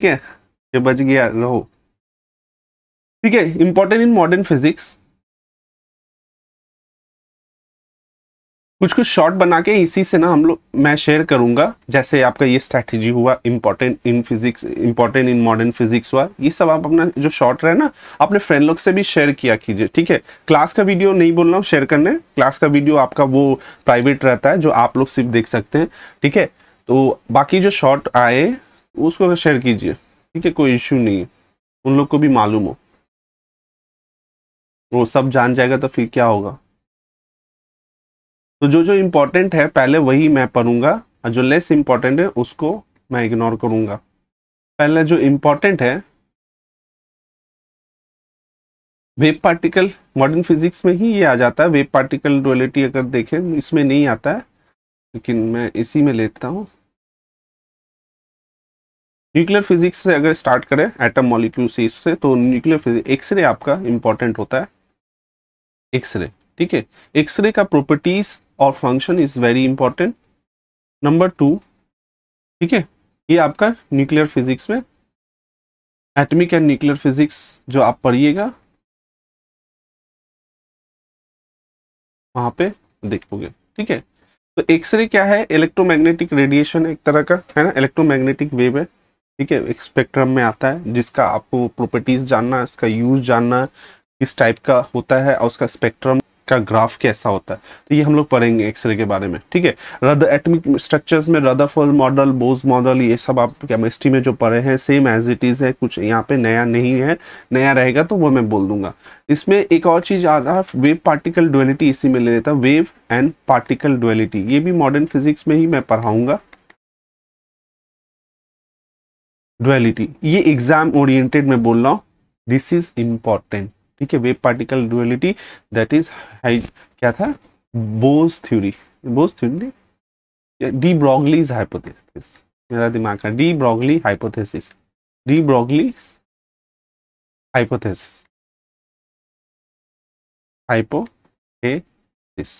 ठीक है ये बच गया रहो ठीक है इंपॉर्टेंट इन मॉडर्न फिजिक्स कुछ कुछ शॉर्ट बना के इसी से ना हम लोग मैं शेयर करूंगा जैसे आपका ये स्ट्रैटेजी हुआ important in physics important in modern physics हुआ ये सब आप अपना जो शॉर्ट रहे ना अपने फ्रेंड लोग से भी शेयर किया कीजिए ठीक है क्लास का वीडियो नहीं बोल रहा हूँ शेयर करने क्लास का वीडियो आपका वो प्राइवेट रहता है जो आप लोग सिर्फ देख सकते हैं ठीक है तो बाकी जो शॉर्ट आए उसको शेयर कीजिए ठीक है कोई इश्यू नहीं है उन लोग को भी मालूम हो वो सब जान जाएगा तो फिर क्या होगा तो जो जो इम्पोर्टेंट है पहले वही मैं पढ़ूंगा और जो लेस इम्पोर्टेंट है उसको मैं इग्नोर करूंगा पहले जो इम्पोर्टेंट है वेब पार्टिकल मॉडर्न फिजिक्स में ही ये आ जाता है वेब पार्टिकल डुअलिटी अगर देखें इसमें नहीं आता है लेकिन मैं इसी में लेता हूँ न्यूक्लियर फिजिक्स से अगर स्टार्ट करें एटम मॉलिक्यूल से इससे तो न्यूक्लियर फिजिक्स एक्सरे आपका इंपॉर्टेंट होता है एक्सरे ठीक है एक्सरे का प्रॉपर्टीज और function is very important number two ठीक है ये आपका न्यूक्लियर फिजिक्स में एटमिक एंड न्यूक्लियर फिजिक्स जो आप पढ़िएगा वहां पे देखोगे ठीक है तो एक्सरे क्या है इलेक्ट्रोमैग्नेटिक रेडिएशन एक तरह का है ना इलेक्ट्रोमैग्नेटिक वेव है ठीक है एक स्पेक्ट्रम में आता है जिसका आपको प्रॉपर्टीज जानना है उसका यूज जानना है किस टाइप का होता है और उसका स्पेक्ट्रम का ग्राफ कैसा होता है तो ये हम लोग पढ़ेंगे एक्सरे के बारे में ठीक है रद एटमिक स्ट्रक्चर्स में रदाफोल मॉडल बोज मॉडल ये सब आप केमिस्ट्री में जो पढ़े हैं सेम एज इट इज़ है कुछ यहाँ पे नया नहीं है नया रहेगा तो वो मैं बोल दूंगा इसमें एक और चीज़ आ रहा है वेव पार्टिकल डुअलिटी इसी में ले लेता वेव एंड पार्टिकल डुअलिटी ये भी मॉडर्न फिजिक्स में ही मैं पढ़ाऊँगा डुअलिटी ये एग्जाम ओरिएंटेड में बोल रहा हूँ दिस इज इम्पॉर्टेंट ठीक है wave particle duality that is high क्या था Bose theory Bose theory de Broglie's hypothesis मेरा दिमाग का de Broglie hypothesis de Broglie hypothesis hypothesis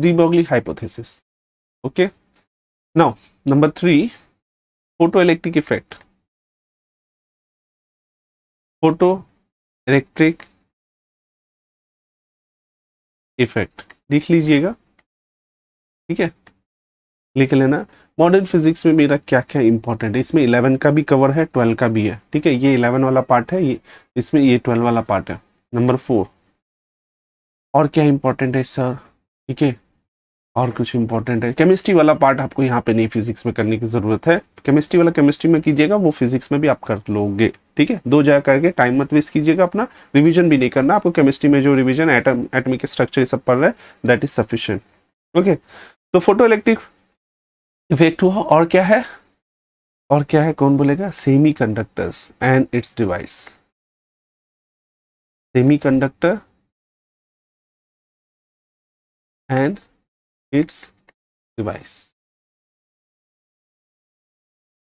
de Broglie hypothesis okay now number three photo electric effect photo electric effect लिख लीजिएगा ठीक है लिख लेना मॉडर्न फिजिक्स में मेरा क्या क्या इंपॉर्टेंट है इसमें इलेवन का भी कवर है ट्वेल्व का भी है ठीक है ये इलेवन वाला पार्ट है ये इसमें ये ट्वेल्व वाला पार्ट है नंबर फोर और क्या इंपॉर्टेंट है सर ठीक है और कुछ इंपॉर्टेंट है केमिस्ट्री वाला पार्ट आपको यहाँ पे नहीं फिजिक्स में करने की ज़रूरत है केमिस्ट्री वाला केमिस्ट्री में कीजिएगा वो फिजिक्स में भी आप कर लोगे ठीक है दो जगह करके टाइम मत वेस्ट कीजिएगा अपना रिविजन भी नहीं करना आपको केमिस्ट्री में जो रिविजन एटम एटमिक स्ट्रक्चर सब पढ़ रहा है दैट इज सफिशियंट ओके तो फोटो इलेक्ट्रिक इफेक्ट हुआ और क्या है और क्या है कौन बोलेगा semi conductors and its device semi conductor and its device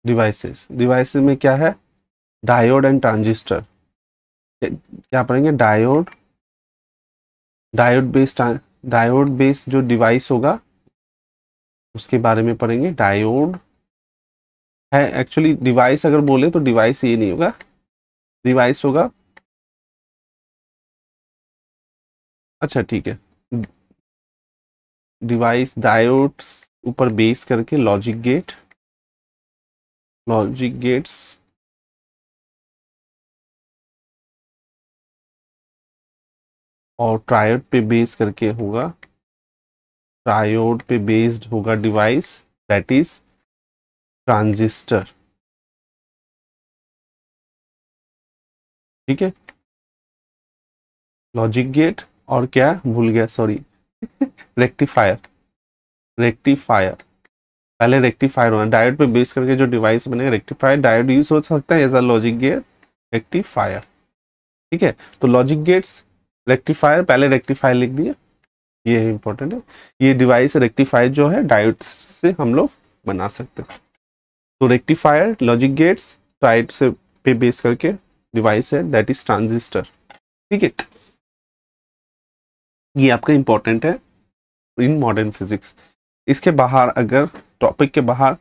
devices devices में क्या है डायोड एंड ट्रांजिस्टर क्या पढ़ेंगे diode diode based diode based जो डिवाइस होगा उसके बारे में पढ़ेंगे डायोड है एक्चुअली डिवाइस अगर बोले तो डिवाइस ये नहीं होगा डिवाइस होगा अच्छा ठीक है डिवाइस डायोड्स ऊपर बेस करके लॉजिक गेट लॉजिक गेट्स और ट्रायोड पे बेस करके होगा ट्रायोड पे बेस्ड होगा डिवाइस दैट इज ट्रांजिस्टर ठीक है लॉजिक गेट और क्या भूल गया सॉरी रेक्टिफायर रेक्टिफायर पहले रेक्टिफायर होना डायोड पे बेस करके जो डिवाइस बनेगा रेक्टिफायर डायोड यूज हो सकता है as a logic gate rectifier ठीक है तो लॉजिक गेट्स रेक्टिफायर पहले रेक्टिफायर लिख दिए ये इंपॉर्टेंट है ये डिवाइस रेक्टिफायर जो है डायोड से हम लोग बना सकते हैं तो रेक्टिफायर लॉजिक गेट्स ट्राइड से पे बेस करके डिवाइस है दैट इज ट्रांजिस्टर ठीक है ये आपका इंपॉर्टेंट है इन मॉडर्न फिजिक्स इसके बाहर अगर टॉपिक के बाहर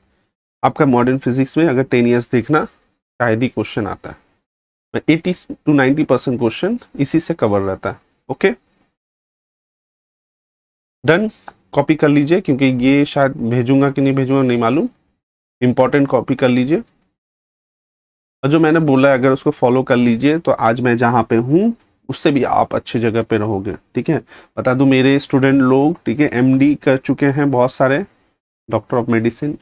आपका मॉडर्न फिजिक्स में अगर टेन ईयर्स देखना शायद ही क्वेश्चन आता है eighty to ninety percent question इसी से कवर रहता है ओके डन कॉपी कर लीजिए क्योंकि ये शायद भेजूंगा कि नहीं भेजूंगा नहीं मालूम इंपॉर्टेंट कॉपी कर लीजिए और जो मैंने बोला अगर उसको फॉलो कर लीजिए तो आज मैं जहाँ पे हूँ उससे भी आप अच्छी जगह पे रहोगे ठीक है बता दूँ मेरे स्टूडेंट लोग ठीक है एमडी कर चुके हैं बहुत सारे डॉक्टर ऑफ मेडिसिन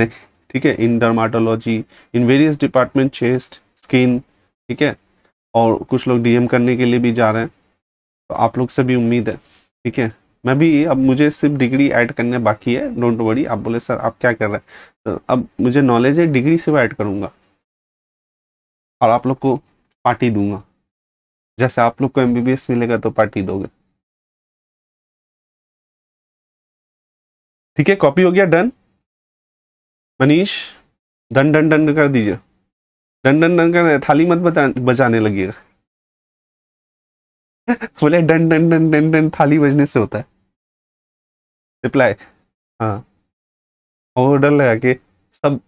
ठीक है in dermatology in various department chest skin ठीक है और कुछ लोग डीएम करने के लिए भी जा रहे हैं तो आप लोग से भी उम्मीद है ठीक है मैं भी अब मुझे सिर्फ डिग्री ऐड करने बाकी है डोंट वरी आप बोले सर आप क्या कर रहे हैं तो अब मुझे नॉलेज है डिग्री से ऐड करूँगा और आप लोग को पार्टी दूंगा जैसे आप लोग को एम मिलेगा तो पार्टी दोगे ठीक है कॉपी हो गया done Manish done done done कर दीजिए डन डन डन कर थाली मत बता बजाने लगिएगा बोले done done done done done थाली बजने से होता है रिप्लाई हाँ और डर लगा कि सब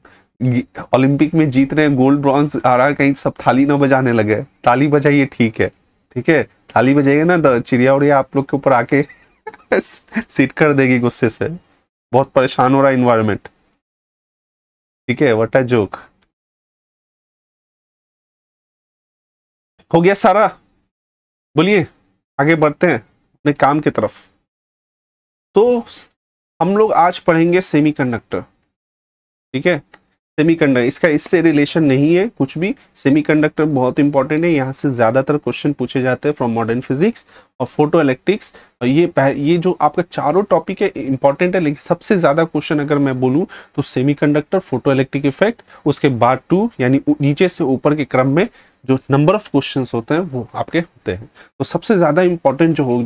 ओलंपिक में जीत रहे हैं गोल्ड ब्रॉन्ज आ रहा है कहीं सब थाली ना बजाने लगे थाली बजाइए ठीक है ठीक है थाली बजाइए ना तो चिड़िया उड़िया आप लोग के ऊपर आके सीट कर देगी गुस्से से बहुत परेशान हो रहा है इन्वायरमेंट ठीक है वट ए जोक हो गया सारा बोलिए आगे बढ़ते हैं अपने काम की तरफ तो हम लोग आज पढ़ेंगे सेमीकंडक्टर ठीक है सेमीकंडक्टर इसका इससे रिलेशन नहीं है कुछ भी सेमीकंडक्टर बहुत इंपॉर्टेंट है यहाँ से ज़्यादातर क्वेश्चन पूछे जाते हैं फ्रॉम मॉडर्न फिजिक्स और फोटो इलेक्ट्रिक्स और ये ये जो आपका चारों टॉपिक है इंपॉर्टेंट है लेकिन सबसे ज़्यादा क्वेश्चन अगर मैं बोलूँ तो सेमी फोटो इलेक्ट्रिक इफेक्ट उसके बाद टू यानी नीचे से ऊपर के क्रम में जो नंबर ऑफ क्वेश्चंस होते हैं वो आपके होते हैं तो सबसे ज़्यादा इंपॉर्टेंट जो हो